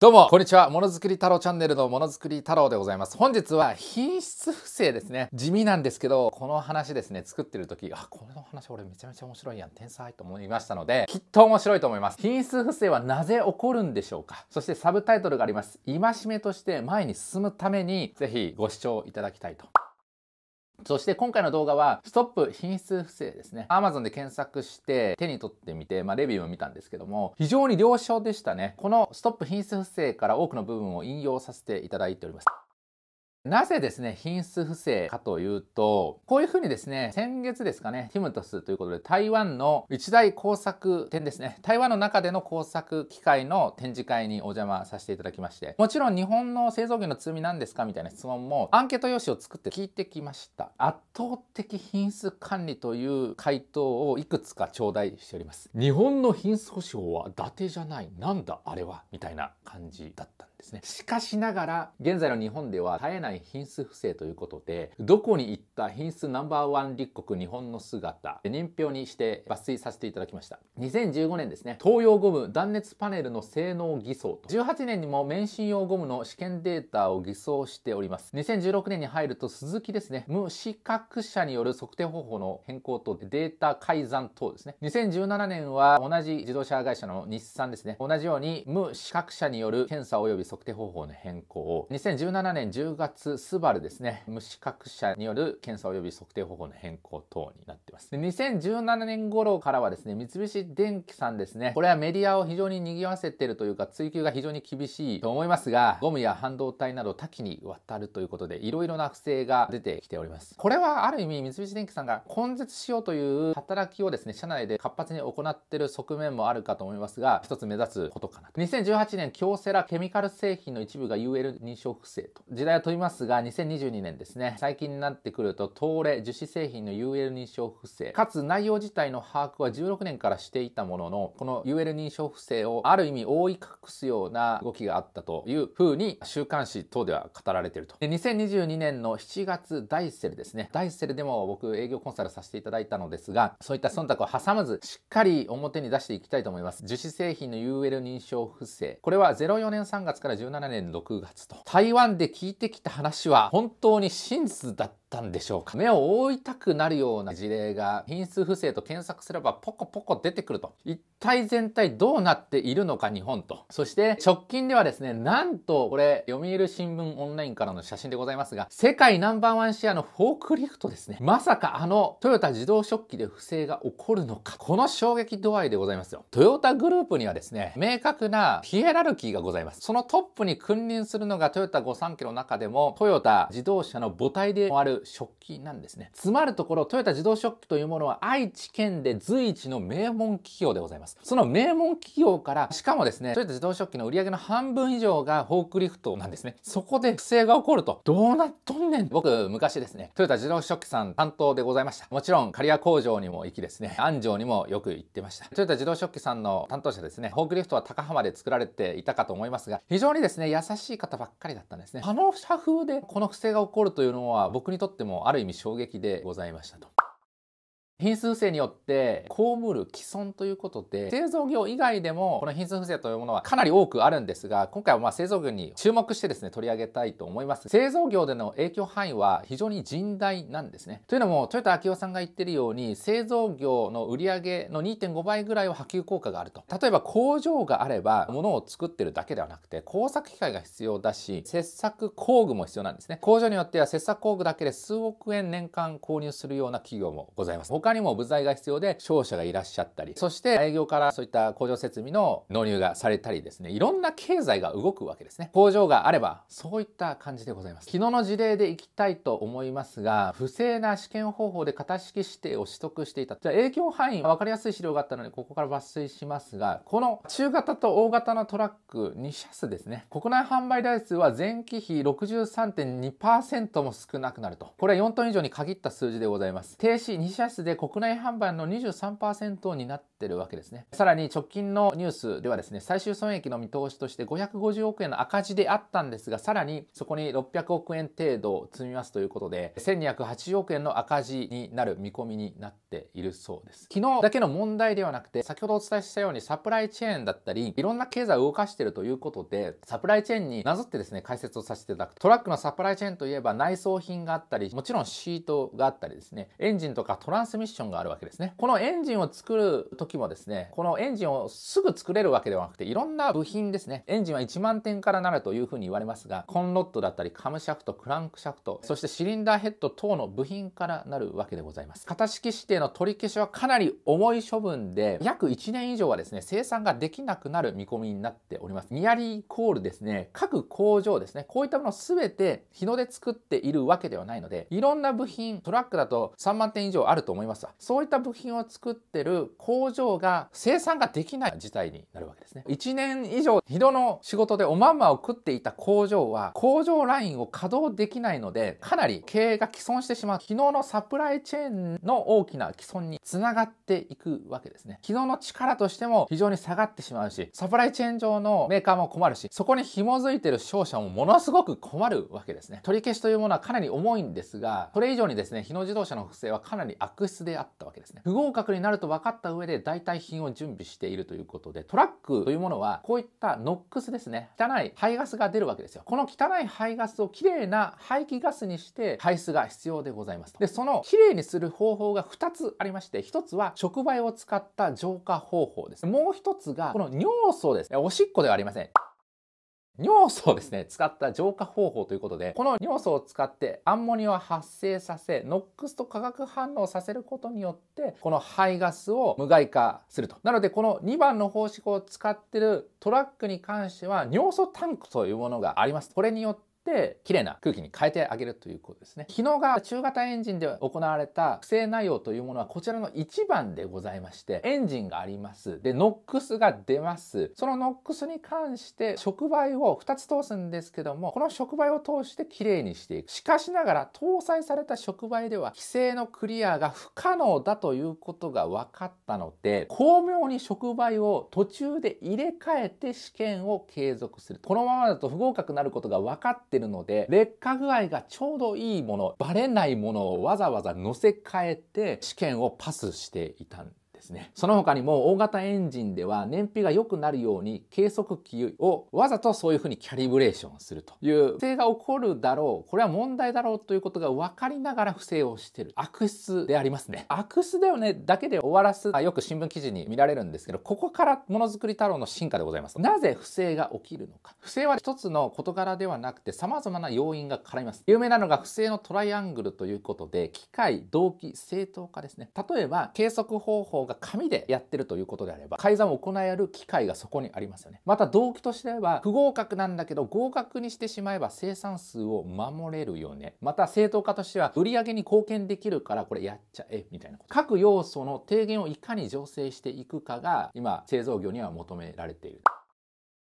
どうも、こんにちは。ものづくり太郎チャンネルのものづくり太郎でございます。本日は品質不正ですね。地味なんですけど、この話ですね、作ってる時、あ、この話俺めちゃめちゃ面白いやん。天才と思いましたので、きっと面白いと思います。品質不正はなぜ起こるんでしょうかそしてサブタイトルがあります。戒めとして前に進むために、ぜひご視聴いただきたいと。そして今回の動画は、ストップ品質不正ですね。Amazon で検索して手に取ってみて、まあレビューも見たんですけども、非常に良承でしたね。このストップ品質不正から多くの部分を引用させていただいております。なぜですね、品質不正かというと、こういうふうにですね、先月ですかね、ティムトスということで、台湾の一大工作展ですね、台湾の中での工作機械の展示会にお邪魔させていただきまして、もちろん日本の製造業の強みなんですかみたいな質問も、アンケート用紙を作って聞いてきました。圧倒的品質管理という回答をいくつか頂戴しております。日本の品質保証は伊達じゃない、なんだあれは、みたいな感じだったんですね。しかしながら、現在の日本では絶えないない品質不正ということで、どこに行った品質ナンバーワン立国日本の姿、年表にして抜粋させていただきました。2015年ですね、東洋ゴム断熱パネルの性能偽装と、18年にも免震用ゴムの試験データを偽装しております。2016年に入ると、鈴木ですね、無資格者による測定方法の変更とデータ改ざん等ですね。2017年は同じ自動車会社の日産ですね、同じように無資格者による検査及び測定方法の変更を、2017年10月スバルですね、無資格者による検査及び測定方法の変更等になってます。で2017年頃からはですね、三菱電機さんですね、これはメディアを非常に賑わせてるというか、追求が非常に厳しいと思いますが、ゴムや半導体など多岐にわたるということで、いろいろな不正が出てきております。これはある意味、三菱電機さんが根絶しようという働きをですね、社内で活発に行ってる側面もあるかと思いますが、一つ目指すことかなと。2018年、京セラケミカル製品の一部が UL 認証不正と。時代はますますが、2022年ですね、最近になってくると、東レ、樹脂製品の UL 認証不正、かつ内容自体の把握は16年からしていたものの、この UL 認証不正をある意味覆い隠すような動きがあったというふうに、週刊誌等では語られていると。で、2022年の7月、ダイセルですね。ダイセルでも僕営業コンサルさせていただいたのですが、そういった忖度を挟まず、しっかり表に出していきたいと思います。樹脂製品の UL 認証不正。これは04年3月から17年6月と。台湾で聞いてきた話は本当に真実だったんでしょうか目を覆いたくなるような事例が品質不正と検索すればポコポコ出てくると一体全体どうなっているのか日本とそして直近ではですねなんとこれ読売新聞オンラインからの写真でございますが世界ナンバーワンシェアのフォークリフトですねまさかあのトヨタ自動食器で不正が起こるのかこの衝撃度合いでございますよトヨタグループにはですね明確なヒエラルキーがございますそのトップに君臨するのがトヨタ5 3 k の中でもトヨタ自動車の母体でもある食器なんですね。つまるところ、トヨタ自動食器というものは愛知県で随一の名門企業でございます。その名門企業から、しかもですね、トヨタ自動食器の売り上げの半分以上がフォークリフトなんですね。そこで不正が起こると、どうなっとんねん。僕、昔ですね、トヨタ自動食器さん担当でございました。もちろん、刈谷工場にも行きですね、安城にもよく行ってました。トヨタ自動食器さんの担当者ですね、フォークリフトは高浜で作られていたかと思いますが、非常にですね、優しい方ばっかりだったんですね。あの社風でこの不正が起こるというのは、僕にととってもある意味衝撃でございましたと。品数不正によって被る既存ということで、製造業以外でもこの品数不正というものはかなり多くあるんですが、今回はま製造業に注目してですね、取り上げたいと思います。製造業での影響範囲は非常に甚大なんですね。というのも、ヨタ明夫さんが言ってるように、製造業の売上の2.5倍ぐらいは波及効果があると。例えば工場があれば、物を作ってるだけではなくて、工作機械が必要だし、切削工具も必要なんですね。工場によっては切削工具だけで数億円年間購入するような企業もございます。他にも部材が必要で商社がいらっしゃったり、そして営業からそういった工場設備の納入がされたりですね、いろんな経済が動くわけですね。工場があれば、そういった感じでございます。昨日の事例でいきたいと思いますが、不正な試験方法で型式指定を取得していた。じゃあ影響範囲、分かりやすい資料があったので、ここから抜粋しますが、この中型と大型のトラック2車種ですね、国内販売台数は前期比63.2%も少なくなると。これは4トン以上に限った数字でございます。停止2車種で国内販売の23%になってるわけですね。さらに直近のニュースではですね、最終損益の見通しとして550億円の赤字であったんですが、さらにそこに600億円程度積みますということで、1280億円の赤字になる見込みになっているそうです。昨日だけの問題ではなくて、先ほどお伝えしたようにサプライチェーンだったり、いろんな経済を動かしてるということで、サプライチェーンになぞってですね、解説をさせていただく。トラックのサプライチェーンといえば内装品があったり、もちろんシートがあったりですね、エンジンとかトランスミッッションがあるわけですね。このエンジンを作る時もですね、このエンジンをすぐ作れるわけではなくて、いろんな部品ですね、エンジンは1万点からなるというふうに言われますが、コンロットだったり、カムシャフト、クランクシャフト、そしてシリンダーヘッド等の部品からなるわけでございます。型式指定の取り消しはかなり重い処分で、約1年以上はですね、生産ができなくなる見込みになっております。ニアリーイコールですね、各工場ですね、こういったもの全て日野で作っているわけではないので、いろんな部品、トラックだと3万点以上あると思いますさそういった部品を作ってる工場が生産ができない事態になるわけですね1年以上日度の仕事でおまんまを食っていた工場は工場ラインを稼働できないのでかなり経営が既存してしまう昨日のサプライチェーンの大きな既存につながっていくわけですね昨日の力としても非常に下がってしまうしサプライチェーン上のメーカーも困るしそこに紐づいてる商社もものすごく困るわけですね取り消しというものはかなり重いんですがそれ以上にですね日野自動車の不正はかなり悪質スであったわけですね。不合格になると分かった上で代替品を準備しているということで、トラックというものはこういったノックスですね、汚い排ガスが出るわけですよ。この汚い排ガスをきれいな排気ガスにして排出が必要でございますで、そのきれいにする方法が2つありまして、1つは触媒を使った浄化方法です。もう1つがこの尿素ですね。おしっこではありません。尿素をですね、使った浄化方法ということで、この尿素を使ってアンモニアを発生させ、ノックスと化学反応させることによって、この排ガスを無害化すると。なので、この2番の方式を使ってるトラックに関しては、尿素タンクというものがあります。これによってって綺麗な空気に変えてあげるということですね昨日が中型エンジンで行われた不正内容というものはこちらの1番でございましてエンジンがありますでノックスが出ますそのノックスに関して触媒を2つ通すんですけどもこの触媒を通して綺麗にしていくしかしながら搭載された触媒では規制のクリアが不可能だということが分かったので巧妙に触媒を途中で入れ替えて試験を継続するこのままだと不合格になることが分かってってるので劣化具合がちょうどいいものバレないものをわざわざ乗せ替えて試験をパスしていたんですね。その他にも大型エンジンでは燃費が良くなるように計測器をわざとそういうふうにキャリブレーションするという不正が起こるだろう、これは問題だろうということが分かりながら不正をしてる。悪質でありますね。悪質だよねだけで終わらす、よく新聞記事に見られるんですけど、ここからものづくり太郎の進化でございます。なぜ不正が起きるのか。不正は一つの事柄ではなくて様々な要因が絡みます。有名なのが不正のトライアングルということで、機械、動機、正当化ですね。例えば、計測方法が紙でやってるということであれば改ざんを行える機会がそこにありますよねまた動機としては不合格なんだけど合格にしてしまえば生産数を守れるよねまた正当化としては売上に貢献できるからこれやっちゃえみたいなこと各要素の低減をいかに醸成していくかが今製造業には求められている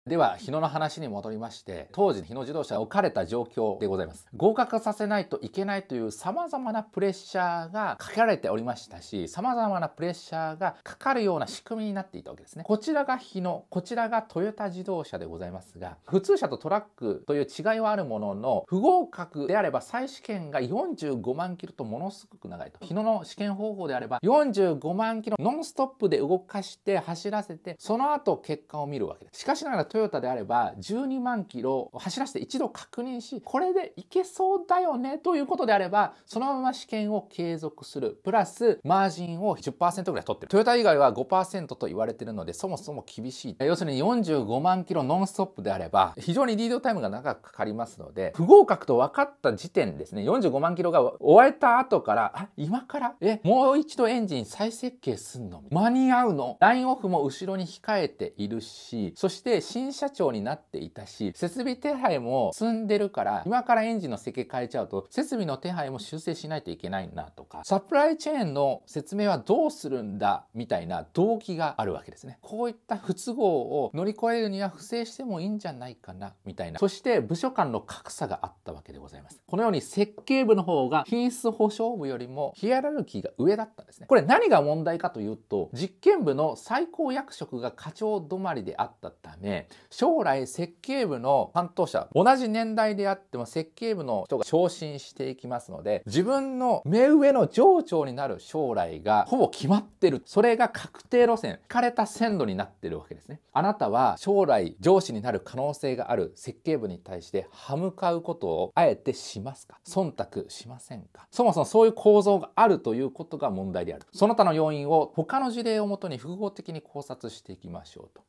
では日野の話に戻りまして当時日野自動車が置かれた状況でございます合格させないといけないというさまざまなプレッシャーがかけられておりましたしさまざまなプレッシャーがかかるような仕組みになっていたわけですねこちらが日野こちらがトヨタ自動車でございますが普通車とトラックという違いはあるものの不合格であれば再試験が45万キロとものすごく長いと日野の試験方法であれば45万キロノンストップで動かして走らせてその後結果を見るわけですしかしながらトヨタであれば12万キロ走らせて一度確認しこれでいけそうだよねということであればそのまま試験を継続するプラスマージンを10%ぐらい取ってるトヨタ以外は5%と言われてるのでそもそも厳しい要するに45万キロノンストップであれば非常にリードタイムが長くかかりますので不合格と分かった時点ですね45万キロが終えた後からあ今からえもう一度エンジン再設計すんの間に合うのラインオフも後ろに控えているしそして新新社長になっていたし、設備手配も積んでるから、今からエンジンの設計変えちゃうと、設備の手配も修正しないといけないなとか、サプライチェーンの説明はどうするんだみたいな動機があるわけですね。こういった不都合を乗り越えるには不正してもいいんじゃないかなみたいな。そして部署間の格差があったわけでございます。このように設計部の方が品質保証部よりもヒエラルキーが上だったんですね。これ何が問題かというと、実験部の最高役職が課長止まりであったため、将来設計部の担当者、同じ年代であっても設計部の人が昇進していきますので、自分の目上の上長になる将来がほぼ決まってる。それが確定路線、引かれた線路になってるわけですね。あなたは将来上司になる可能性がある設計部に対して歯向かうことをあえてしますか忖度しませんかそもそもそういう構造があるということが問題である。その他の要因を他の事例をもとに複合的に考察していきましょうと。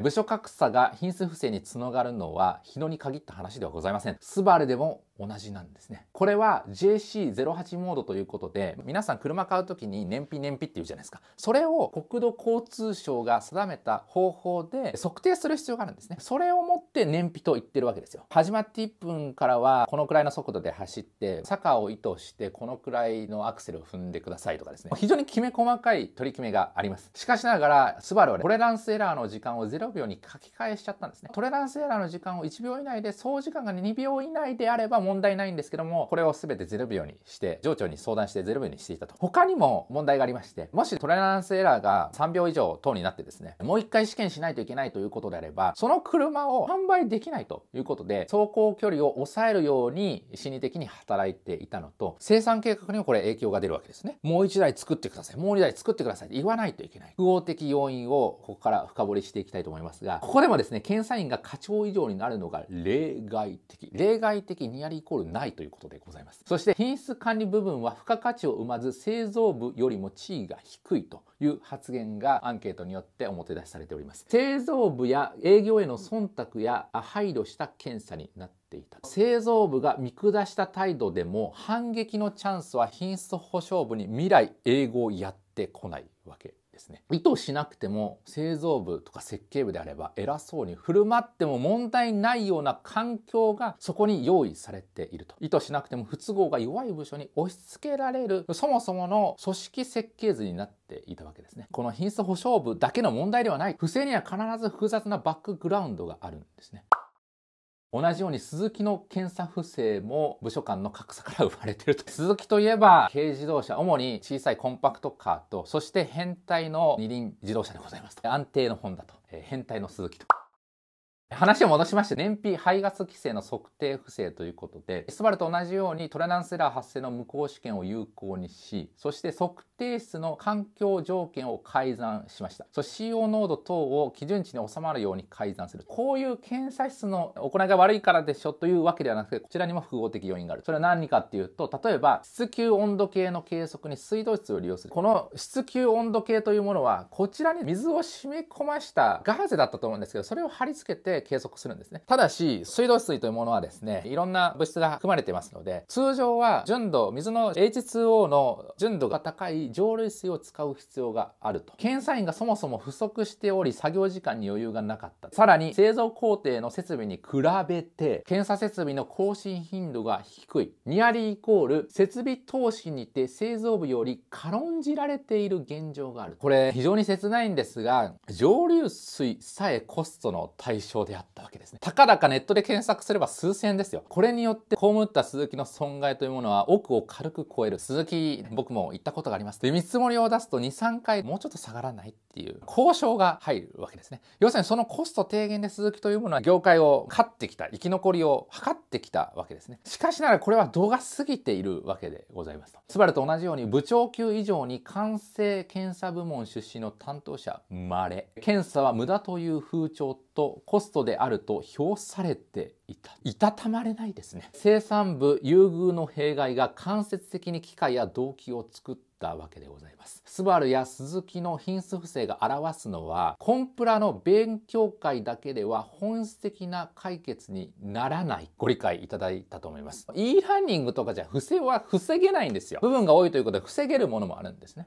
部署格差が品質不正につながるのは日野に限った話ではございません。スバルでも同じなんですね。これは JC08 モードということで、皆さん車買う時に燃費燃費って言うじゃないですか。それを国土交通省が定めた方法で測定する必要があるんですね。それをもって燃費と言ってるわけですよ。始まって1分からはこのくらいの速度で走って、坂を意図してこのくらいのアクセルを踏んでくださいとかですね。非常にきめ細かい取り決めがあります。しかしながら、スバルは、トレランスエラーの時間を0秒に書き換えしちゃったんですね。トレランスエラーの時間を1秒以内で、総時間が2秒以内であれば、問題ないんですけども、これを全て0秒にして、情長に相談して0秒にしていたと。他にも問題がありまして、もしトレランスエラーが3秒以上等になってですね、もう1回試験しないといけないということであれば、その車を販売できないということで、走行距離を抑えるように心理的に働いていたのと、生産計画にもこれ影響が出るわけですね。もう1台作ってください。もう2台作ってください。言わないといけない。複合的要因をここから深掘りしていきたいと思いますが、ここでもですね、検査員が課長以上になるのが例外的。例外的にやりイコールないということでございます。そして品質管理部分は付加価値を生まず製造部よりも地位が低いという発言がアンケートによって表出されております。製造部や営業への忖度や配慮した検査になってていた製造部が見下した態度でも反撃のチャンスは品質保証部に未来英語をやってこないわけですね意図しなくても製造部とか設計部であれば偉そうに振る舞っても問題ないような環境がそこに用意されていると意図しなくても不都合が弱い部署に押し付けられるそもそもの組織設計図になっていたわけですねこの品質保証部だけの問題ではない不正には必ず複雑なバックグラウンドがあるんですね同じように鈴木の検査不正も部署間の格差から生まれてると。鈴木といえば軽自動車、主に小さいコンパクトカーと、そして変態の二輪自動車でございます。安定の本だと、えー、変態の鈴木と。話を戻しまして、燃費排ガス規制の測定不正ということで、スバルと同じようにトレナンセラー発生の無効試験を有効にし、そして測定室の環境条件を改ざんしました。そして CO 濃度等を基準値に収まるように改ざんする。こういう検査室の行いが悪いからでしょというわけではなくて、こちらにも複合的要因がある。それは何かっていうと、例えば、室球温度計の計測に水道室を利用する。この室球温度計というものは、こちらに水を染め込ましたガーゼだったと思うんですけど、それを貼り付けて、で計測するんですね。ただし、水道水というものはですね、いろんな物質が含まれてますので、通常は純度、水の H2O の純度が高い蒸留水を使う必要があると。検査員がそもそも不足しており、作業時間に余裕がなかった。さらに、製造工程の設備に比べて、検査設備の更新頻度が低い。ニアリーイコール、設備投資にて製造部より軽んじられている現状がある。これ、非常に切ないんですが、蒸留水さえコストの対象であったわけですね。たかだかネットで検索すれば数千円ですよ。これによって被った鈴木の損害というものは億を軽く超える。鈴木、僕も言ったことがあります。で、見積もりを出すと2、3回もうちょっと下がらないっていう交渉が入るわけですね。要するにそのコスト低減で鈴木というものは業界を勝ってきた、生き残りを図ってきたわけですね。しかしながらこれは度が過ぎているわけでございますと。スバルと同じように部長級以上に完成検査部門出身の担当者稀。検査は無駄という風潮とコストであると評されていた。いたたまれないですね。生産部優遇の弊害が間接的に機械や動機を作ったわけでございます。スバルやスズキの品質不正が表すのは、コンプラの勉強会だけでは本質的な解決にならない。ご理解いただいたと思います。e ランニングとかじゃ不正は防げないんですよ。部分が多いということで防げるものもあるんですね。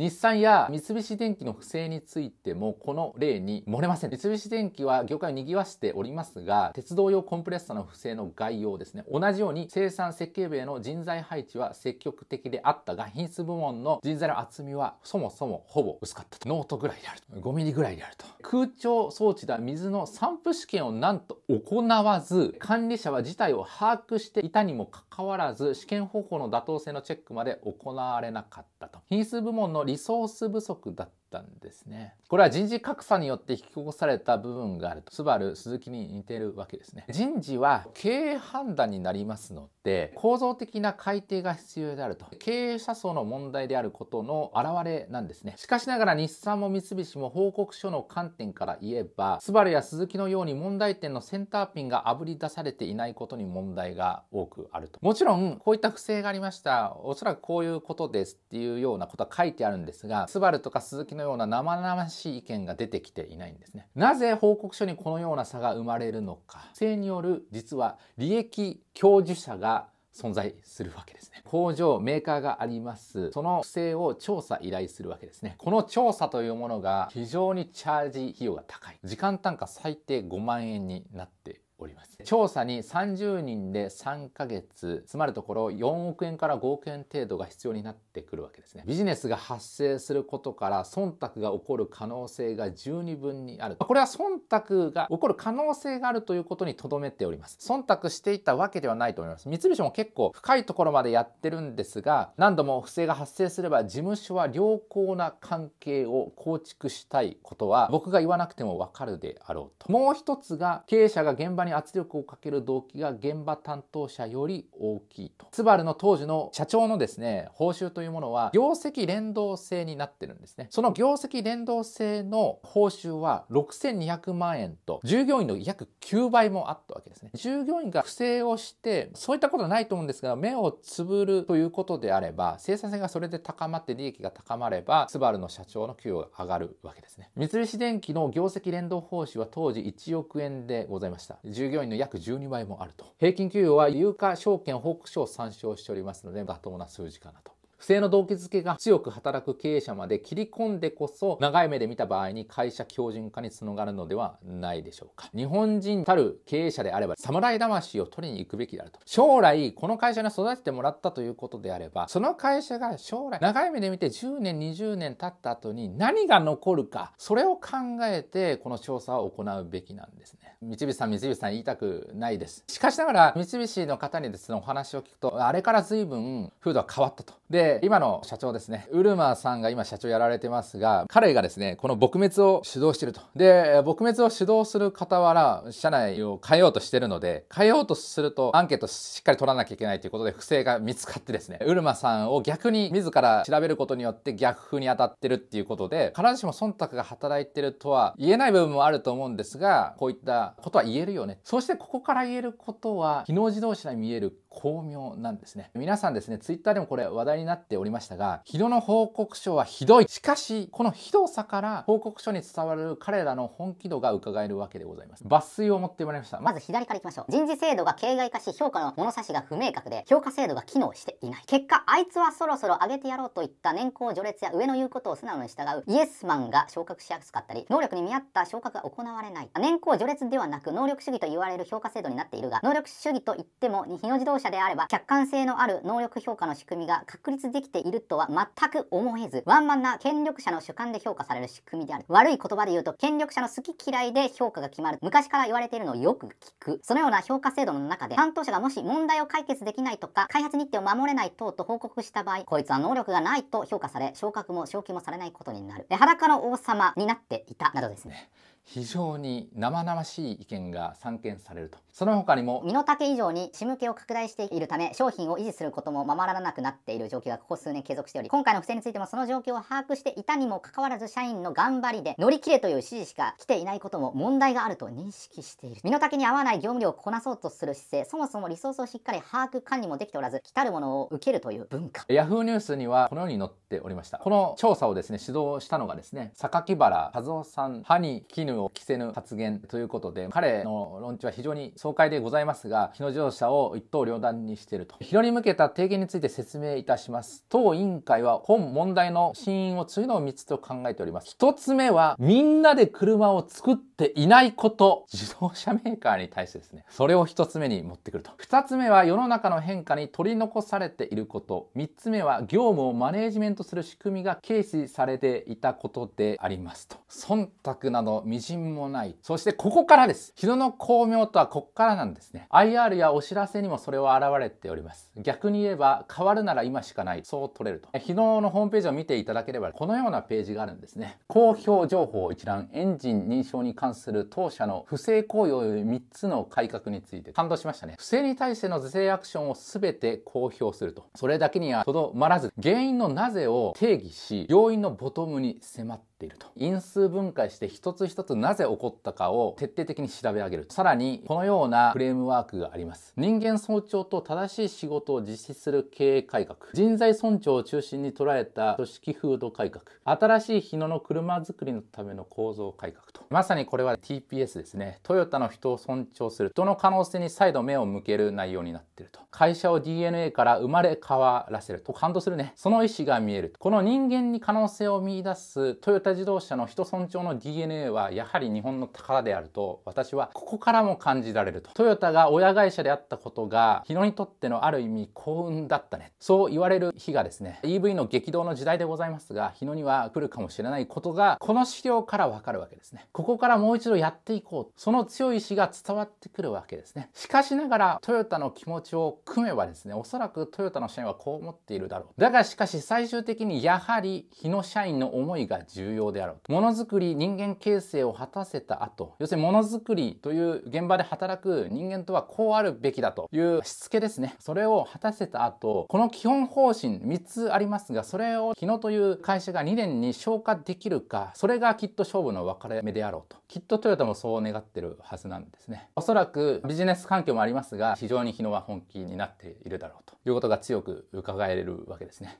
日産や三菱電機の不正についてもこの例に漏れません。三菱電機は業界を賑わしておりますが、鉄道用コンプレッサーの不正の概要ですね。同じように生産設計部への人材配置は積極的であったが、品質部門の人材の厚みはそもそもほぼ薄かったと。ノートぐらいであると。5ミリぐらいであると。空調装置では水の散布試験をなんと行わず、管理者は事態を把握していたにもかかわらず、試験方法の妥当性のチェックまで行われなかったと。品質部門のリソース不足だったんですね。これは人事格差によって引き起こされた部分があると。スバル、鈴木に似てるわけですね。人事は経営判断になりますので、構造的な改定が必要であると。経営者層の問題であることの表れなんですね。しかしながら日産も三菱も報告書の観点から言えば、スバルや鈴木のように問題点のセンターピンがあぶり出されていないことに問題が多くあると。もちろん、こういった不正がありました。おそらくこういうことですっていうようなことは書いてあるんですが、スバルとか鈴木ののような生々しい意見が出てきていないんですね。なぜ報告書にこのような差が生まれるのか。不正による実は利益享受者が存在するわけですね。工場、メーカーがあります。その不正を調査依頼するわけですね。この調査というものが非常にチャージ費用が高い。時間単価最低5万円になっております調査に30人で3ヶ月つまるところ4億円から5億円程度が必要になってくるわけですねビジネスが発生することから忖度が起こる可能性が十二分にあるこれは忖度が起こる可能性があるということにとどめております忖度していたわけではないと思います三菱も結構深いところまでやってるんですが何度も不正が発生すれば事務所は良好な関係を構築したいことは僕が言わなくてもわかるであろうともう一つが経営者が現場にに圧力をかける動機が現場担当者より大きいと。スバルの当時の社長のですね、報酬というものは業績連動性になってるんですね。その業績連動性の報酬は6200万円と従業員の約9倍もあったわけですね。従業員が不正をしてそういったことはないと思うんですが目をつぶるということであれば生産性がそれで高まって利益が高まればスバルの社長の給与が上がるわけですね。三菱電機の業績連動報酬は当時1億円でございました。従業員の約12倍もあると平均給与は有価証券報告書を参照しておりますので妥当な数字かなと不正の動機づけが強く働く経営者まで切り込んでこそ長い目で見た場合に会社強靭化につながるのではないでしょうか。日本人たる経営者であれば侍魂を取りに行くべきであると。将来この会社に育ててもらったということであればその会社が将来長い目で見て10年20年経った後に何が残るかそれを考えてこの調査を行うべきなんですね。三菱さん三菱さん言いたくないです。しかしながら三菱の方にですねお話を聞くとあれから随分風土は変わったと。で今の社長ですね、ウルマさんが今社長やられてますが、彼がですね、この撲滅を主導してると。で、撲滅を主導する傍ら、社内を変えようとしてるので、変えようとするとアンケートしっかり取らなきゃいけないということで、不正が見つかってですね、ウルマさんを逆に自ら調べることによって逆風に当たってるっていうことで、必ずしも忖度が働いてるとは言えない部分もあると思うんですが、こういったことは言えるよね。そしてここから言えることは、機能自動車に見える巧妙なんですね。皆さんですね、ツイッターでもこれ話題になってっておりましたが、ヒ野の報告書はひどい。しかし、このひどさから報告書に伝わる彼らの本気度が伺えるわけでございます。抜粋を持ってまいりました。まず左からいきましょう。人事制度が形骸化し、評価の物差しが不明確で、評価制度が機能していない。結果、あいつはそろそろ上げてやろうといった年功序列や上の言うことを素直に従うイエスマンが昇格しやすかったり、能力に見合った昇格が行われない。年功序列ではなく、能力主義と言われる評価制度になっているが、能力主義といっても、日野自動車であれば、客観性のある能力評価の仕組みが確率できているとは全く思えず、ワンマンな権力者の主観で評価される仕組みである。悪い言葉で言うと、権力者の好き嫌いで評価が決まる。昔から言われているのをよく聞く。そのような評価制度の中で、担当者がもし問題を解決できないとか、開発日程を守れない等と報告した場合、こいつは能力がないと評価され、昇格も昇級もされないことになる。裸の王様になっていた、などですね。非常に生々しい意見が散見されると。その他にも身の丈以上に仕向けを拡大しているため商品を維持することもままならなくなっている状況がここ数年継続しており今回の不正についてもその状況を把握していたにもかかわらず社員の頑張りで乗り切れという指示しか来ていないことも問題があると認識している身の丈に合わない業務量をこなそうとする姿勢そもそもリソースをしっかり把握管理もできておらず来たるものを受けるという文化 Yahoo ニュースにはこのように載っておりましたこの調査をですね指導したのがですね榊原和夫さん歯に絹を着せぬ発言ということで彼の論調は非常にそ総会でございますが、日野自動車を一刀両断にしていると。日野に向けた提言について説明いたします。当委員会は本問題の真因を次の3つと考えております。1つ目は、みんなで車を作っていないこと、自動車メーカーに対してですね、それを1つ目に持ってくると。2つ目は、世の中の変化に取り残されていること。3つ目は、業務をマネージメントする仕組みが軽視されていたことでありますと。忖度など微塵もない。そして、ここからです。日野の巧妙とは国家からなんですね IR やお知らせにもそれは現れております逆に言えば変わるなら今しかないそう取れると昨日のホームページを見ていただければこのようなページがあるんですね公表情報一覧エンジン認証に関する当社の不正行為よび3つの改革について感動しましたね不正に対しての是正アクションを全て公表するとそれだけにはとどまらず原因のなぜを定義し要因のボトムに迫ってていると因数分解して一つ一つなぜ起こったかを徹底的に調べ上げるさらにこのようなフレームワークがあります人間尊重と正しい仕事を実施する経営改革人材尊重を中心に捉えた組織風土改革新しい日野の車作りのための構造改革とまさにこれは TPS ですねトヨタの人を尊重する人の可能性に再度目を向ける内容になっていると会社を DNA から生まれ変わらせると感動するねその意思が見えるこの人間に可能性を見出すトヨタタ自動車の人尊重の DNA はやはり日本の宝であると私はここからも感じられるとトヨタが親会社であったことが日野にとってのある意味幸運だったねそう言われる日がですね EV の激動の時代でございますが日野には来るかもしれないことがこの資料からわかるわけですねここからもう一度やっていこうその強い意志が伝わってくるわけですねしかしながらトヨタの気持ちを組めばですねおそらくトヨタの社員はこう思っているだろうだがしかし最終的にやはり日野社員の思いが重要要であろうと。ものづくり、人間形成を果たせた後、要するにものづくりという現場で働く人間とはこうあるべきだというしつけですね。それを果たせた後、この基本方針3つありますが、それを日野という会社が2年に消化できるか、それがきっと勝負の分かれ目であろうと。きっとトヨタもそう願ってるはずなんですね。おそらくビジネス環境もありますが、非常に日野は本気になっているだろうということが強く伺えるわけですね。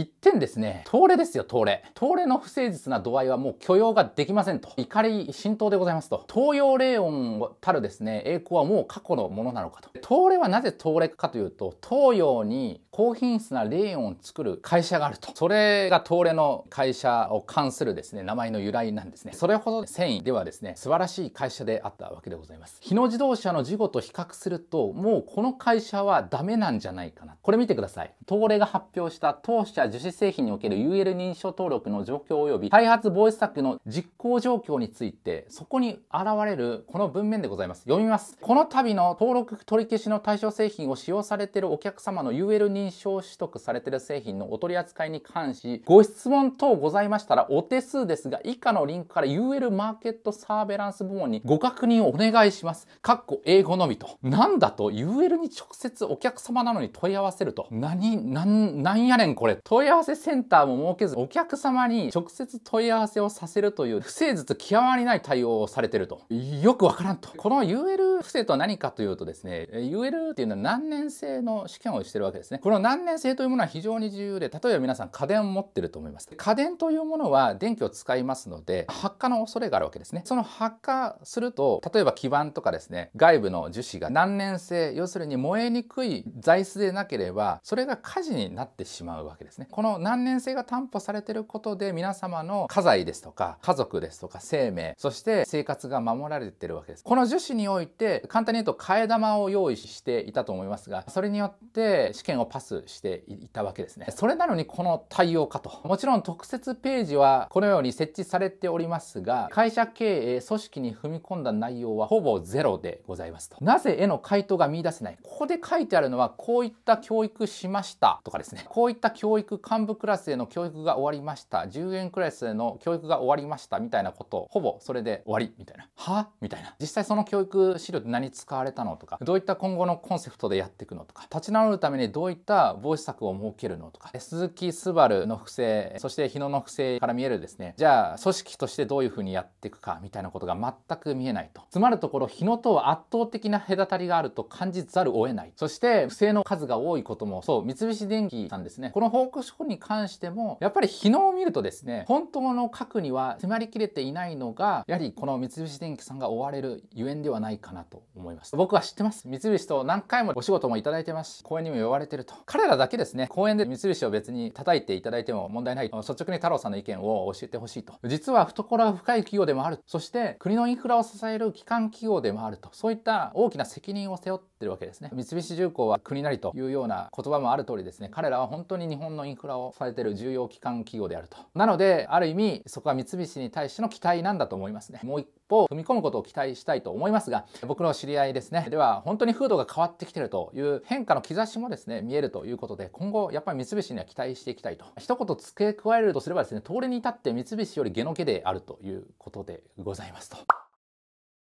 一点ですね、東レですよ、東レ。東レの不誠実な度合いはもう許容ができませんと。怒り浸透でございますと。東洋霊音たるですね、栄光はもう過去のものなのかと。東レはなぜ東レかというと、東洋に高品質な霊音を作る会社があると。それが東レの会社を関するですね、名前の由来なんですね。それほど繊維ではですね、素晴らしい会社であったわけでございます。日野自動車の事故と比較すると、もうこの会社はダメなんじゃないかな。これ見てください。東レが発表した当社樹脂製品における UL 認証登録の状況及び開発防止策の実行状況について、そこに現れるこの文面でございます。読みます。この度の登録取り消しの対象製品を使用されているお客様の UL 認証取得されている製品のお取り扱いに関し、ご質問等ございましたら、お手数ですが、以下のリンクから UL マーケットサーベランス部門にご確認をお願いします。かっこ英語のみと。なんだと UL に直接お客様なのに問い合わせると。何、何ん、やねんこれ。と問い合わせセンターも設けず、お客様に直接問い合わせをさせるという不誠実極まりない対応をされてると。よくわからんと。この UL 不正とは何かというとですね、UL っていうのは何年生の試験をしてるわけですね。この何年性というものは非常に重要で、例えば皆さん家電を持ってると思います。家電というものは電気を使いますので、発火の恐れがあるわけですね。その発火すると、例えば基板とかですね、外部の樹脂が難燃性、要するに燃えにくい材質でなければ、それが火事になってしまうわけです。ですねこの難年性が担保されてることで皆様の家財ですとか家族ですとか生命そして生活が守られてるわけですこの樹脂において簡単に言うと替え玉を用意していたと思いますがそれによって試験をパスしていたわけですねそれなのにこの対応かともちろん特設ページはこのように設置されておりますが会社経営組織に踏み込んだ内容はほぼゼロでございますとなぜへの回答が見出せないここで書いてあるのはこういった教育しましたとかですねこういった教育育幹部クラスへの教育が終わりました10円クラスへの教育が終わりましたみたいなことほぼそれで終わりみたいなはみたいな実際その教育資料って何使われたのとかどういった今後のコンセプトでやっていくのとか立ち直るためにどういった防止策を設けるのとか鈴木スバルの不正そして日野の不正から見えるですねじゃあ組織としてどういうふうにやっていくかみたいなことが全く見えないとつまるところ日野とは圧倒的な隔たりがあると感じざるを得ないそして不正の数が多いこともそう三菱電機さんですねこの読書に関しても、やっぱり日野を見るとですね、本当の核には迫りきれていないのが、やはりこの三菱電機さんが追われるゆえんではないかなと思います。僕は知ってます。三菱と何回もお仕事もいただいてますし、公演にも呼ばれてると。彼らだけですね、公演で三菱を別に叩いていただいても問題ない。率直に太郎さんの意見を教えてほしいと。実は懐が深い企業でもある。そして、国のインフラを支える機関企業でもあると。そういった大きな責任を背負ってるわけですね。三菱重工は国なりというような言葉もある通りですね、彼らは本当に日本のインフラをされてる重要機関企業であると。なので、ある意味、そこは三菱に対しての期待なんだと思いますね。もう一歩、踏み込むことを期待したいと思いますが、僕の知り合いですね、では、本当に風土が変わってきてるという変化の兆しもですね、見えるということで、今後、やっぱり三菱には期待していきたいと。一言付け加えるとすればですね、通りに至って三菱より下の毛であるということでございますと。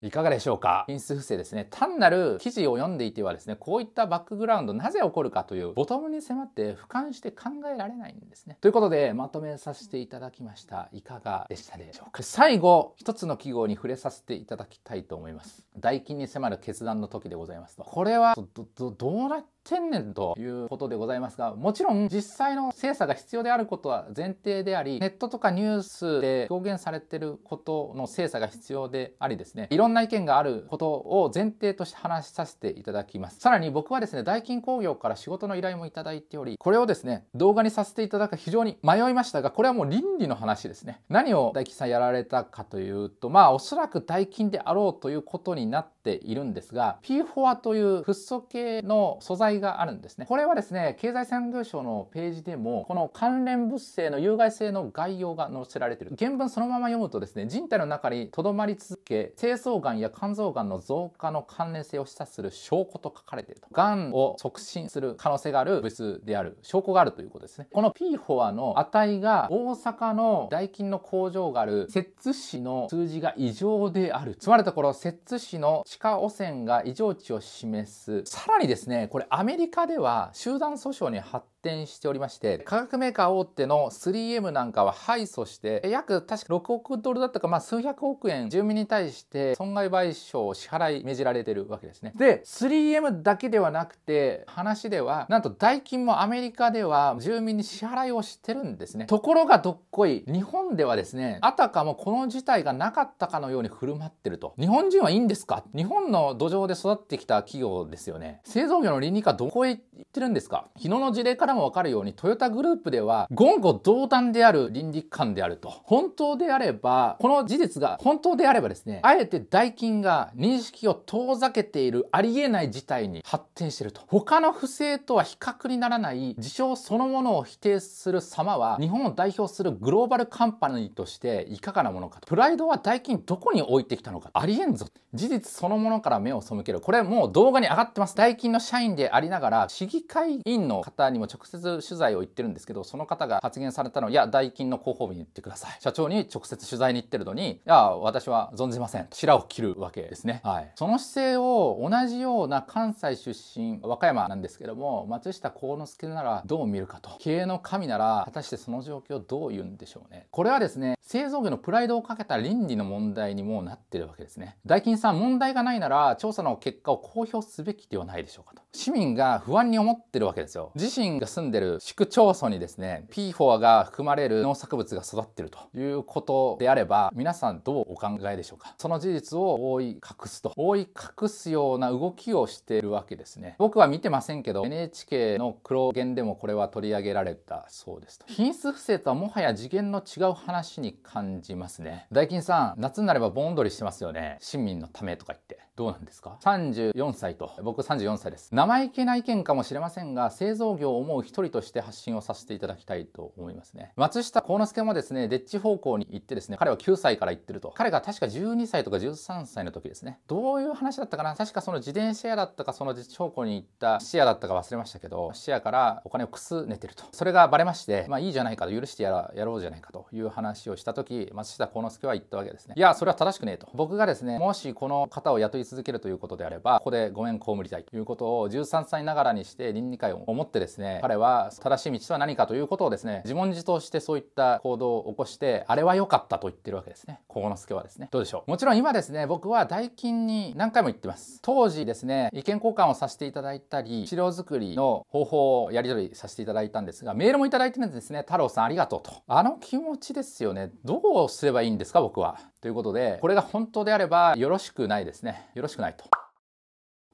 いかがでしょうか品質不正ですね。単なる記事を読んでいてはですね、こういったバックグラウンド、なぜ起こるかという、ボトムに迫って俯瞰して考えられないんですね。ということで、まとめさせていただきました。いかがでしたでしょうか最後、一つの記号に触れさせていただきたいと思います。代金に迫る決断の時でございますこれはど、ど、どうなって1 0年ということでございますが、もちろん実際の精査が必要であることは前提であり、ネットとかニュースで表現されてることの精査が必要でありですね、いろんな意見があることを前提として話しさせていただきます。さらに僕はですね、大金工業から仕事の依頼もいただいており、これをですね、動画にさせていただく非常に迷いましたが、これはもう倫理の話ですね。何を大金さんやられたかというと、まあおそらく大金であろうということになっているんですが、P4 というフッ素系の素材があるんですね。これはですね、経済産業省のページでも、この関連物性の有害性の概要が載せられてる。原文そのまま読むとですね、人体の中にとどまり続け、精巣がんや肝臓がんの増加の関連性を示唆する証拠と書かれていると。がんを促進する可能性がある物質である証拠があるということですね。この PFOA の値が大阪のダ金の工場がある摂津市の数字が異常である。つまりところ、摂津市の地下汚染が異常値を示す。さらにですね、これアメリカでは集団訴訟に発展しておりまして化学メーカー大手の 3M なんかは敗訴して約確か6億ドルだったか、まあ、数百億円住民に対して損害賠償を支払い命じられてるわけですね。で 3M だけではなくて話ではなんと代金もアメリカでは住民に支払いをしてるんですね。ところがどっこい日本ではですねあたかもこの事態がなかったかのように振る舞ってると。日本人はいいんですか日本の土壌で育ってきた企業ですよね。製造業の倫理かどこへ行ってるんですか昨日の事例からもわかるようにトヨタグループでは言語道断である倫理観であると。本当であれば、この事実が本当であればですね、あえて代金が認識を遠ざけているありえない事態に発展していると。他の不正とは比較にならない事象そのものを否定する様は日本を代表するグローバルカンパニーとしていかがなものかと。プライドは代金どこに置いてきたのか。ありえんぞ。事実そのものから目を背ける。これもう動画に上がってます。代金の社員であありながら市議会員の方にも直接取材を言ってるんですけどその方が発言されたのいや代金の広報日に言ってください社長に直接取材に行ってるのにいや私は存じません白を切るわけですねはいその姿勢を同じような関西出身和歌山なんですけども松下幸之助ならどう見るかと経営の神なら果たしてその状況どう言うんでしょうねこれはですね製造業のプライドをかけた倫理の問題にもなってるわけですね代金さん問題がないなら調査の結果を公表すべきではないでしょうかと市民が不安に思ってるわけですよ自身が住んでる市区町村にですね P4 が含まれる農作物が育ってるということであれば皆さんどうお考えでしょうかその事実を覆い隠すと覆い隠すような動きをしているわけですね僕は見てませんけど NHK の黒言でもこれは取り上げられたそうですと品質不正とはもはや次元の違う話に感じますね大金さん夏になれば盆踊りしてますよね市民のためとか言ってどうなんですか34歳と僕34歳です生意気けな意見かもしれませんが製造業を思う一人として発信をさせていただきたいと思いますね松下幸之助もですねデッチ方向に行ってですね彼は9歳から行ってると彼が確か12歳とか13歳の時ですねどういう話だったかな確かその自転車屋だったかそのデッチ方向に行った視野だったか忘れましたけど視野からお金をくすねてるとそれがバレましてまあいいじゃないかと許してややろうじゃないかという話をした時松下幸之助は言ったわけですねいやそれは正しくねえと僕がですねもしこの方を雇い続けるということであればここでごめん被りたいということを13さいながらにして倫理界を思ってですね彼は正しい道とは何かということをですね自問自答してそういった行動を起こしてあれは良かったと言ってるわけですね幸之助はですねどうでしょうもちろん今ですね僕は大金に何回も言ってます当時ですね意見交換をさせていただいたり資料作りの方法をやり取りさせていただいたんですがメールもいただいてるんですね太郎さんありがとうとあの気持ちですよねどうすればいいんですか僕はということでこれが本当であればよろしくないですねよろしくないと。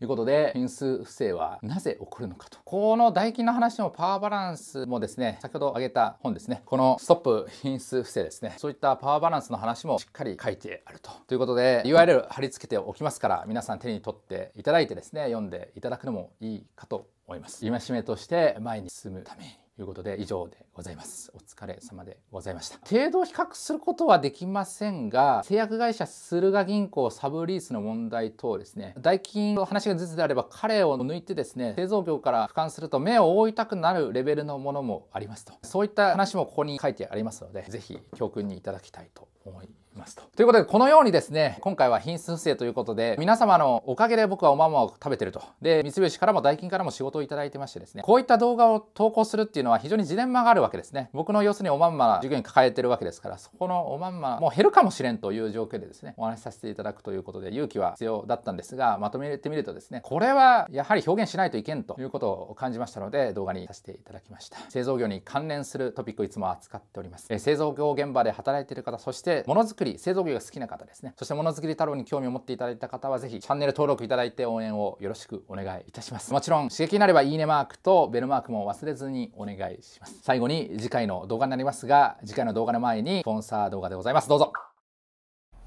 いうことで、変数不正はなぜ起こるのかと。この代金の話のパワーバランスもですね、先ほど挙げた本ですね、このストップ品数不正ですね、そういったパワーバランスの話もしっかり書いてあると。ということで、URL 貼り付けておきますから、皆さん手に取っていただいてですね、読んでいただくのもいいかと思います。戒めとして前に進むために。いうことで以上でございます。お疲れ様でございました。程度を比較することはできませんが、製薬会社駿河銀行サブリースの問題等ですね、代金の話がずつであれば彼を抜いてですね、製造業から俯瞰すると目を覆いたくなるレベルのものもありますと。そういった話もここに書いてありますので、ぜひ教訓にいただきたいと思います。ますと。ということで、このようにですね、今回は品質不正ということで、皆様のおかげで僕はおままを食べてると。で、三菱からも代金からも仕事をいただいてましてですね、こういった動画を投稿するっていうのは非常にジレンマがあるわけですね。僕の要するにおまんま授業に抱えてるわけですから、そこのおまんまもう減るかもしれんという状況でですね、お話しさせていただくということで、勇気は必要だったんですが、まとめてみるとですね、これはやはり表現しないといけんということを感じましたので、動画にさせていただきました。製造業に関連するトピックをいつも扱っております。え製造業現場で働いている方、そしてものづくり製造業が好きな方ですねそしてものづくり太郎に興味を持っていただいた方はぜひチャンネル登録いただいて応援をよろしくお願いいたしますもちろん刺激になればいいねマークとベルマークも忘れずにお願いします最後に次回の動画になりますが次回の動画の前にスポンサー動画でございますどうぞ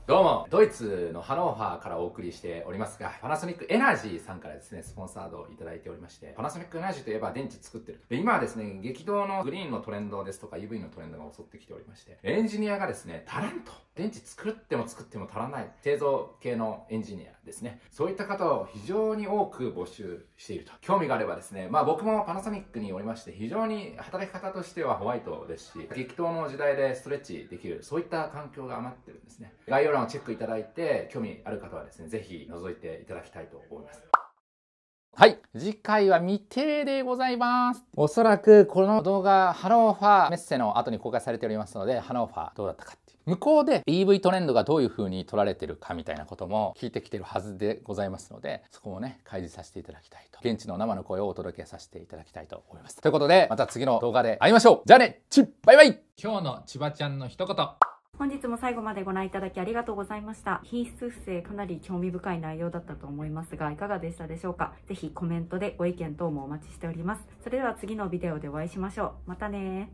どうも、ドイツのハノーファーからお送りしておりますが、パナソニックエナジーさんからですね、スポンサードをいただいておりまして、パナソニックエナジーといえば電池作ってる。で、今はですね、激動のグリーンのトレンドですとか UV のトレンドが襲ってきておりまして、エンジニアがですね、足らんと。電池作っても作っても足らない。製造系のエンジニアですね。そういった方を非常に多く募集していると。興味があればですね、まあ僕もパナソニックにおりまして、非常に働き方としてはホワイトですし、激動の時代でストレッチできる、そういった環境が余ってるんですね。概要欄欄をチェックいただいて、興味ある方はですね、ぜひ覗いていただきたいと思います。はい。次回は未定でございます。おそらくこの動画、ハローファーメッセの後に公開されておりますので、ハローファーどうだったかっていう。向こうで EV トレンドがどういう風に取られてるかみたいなことも聞いてきてるはずでございますので、そこもね、開示させていただきたいと。現地の生の声をお届けさせていただきたいと思います。ということで、また次の動画で会いましょうじゃあねちバイバイ今日の千葉ちゃんの一言本日も最後までご覧いただきありがとうございました。品質不正かなり興味深い内容だったと思いますが、いかがでしたでしょうかぜひコメントでご意見等もお待ちしております。それでは次のビデオでお会いしましょう。またね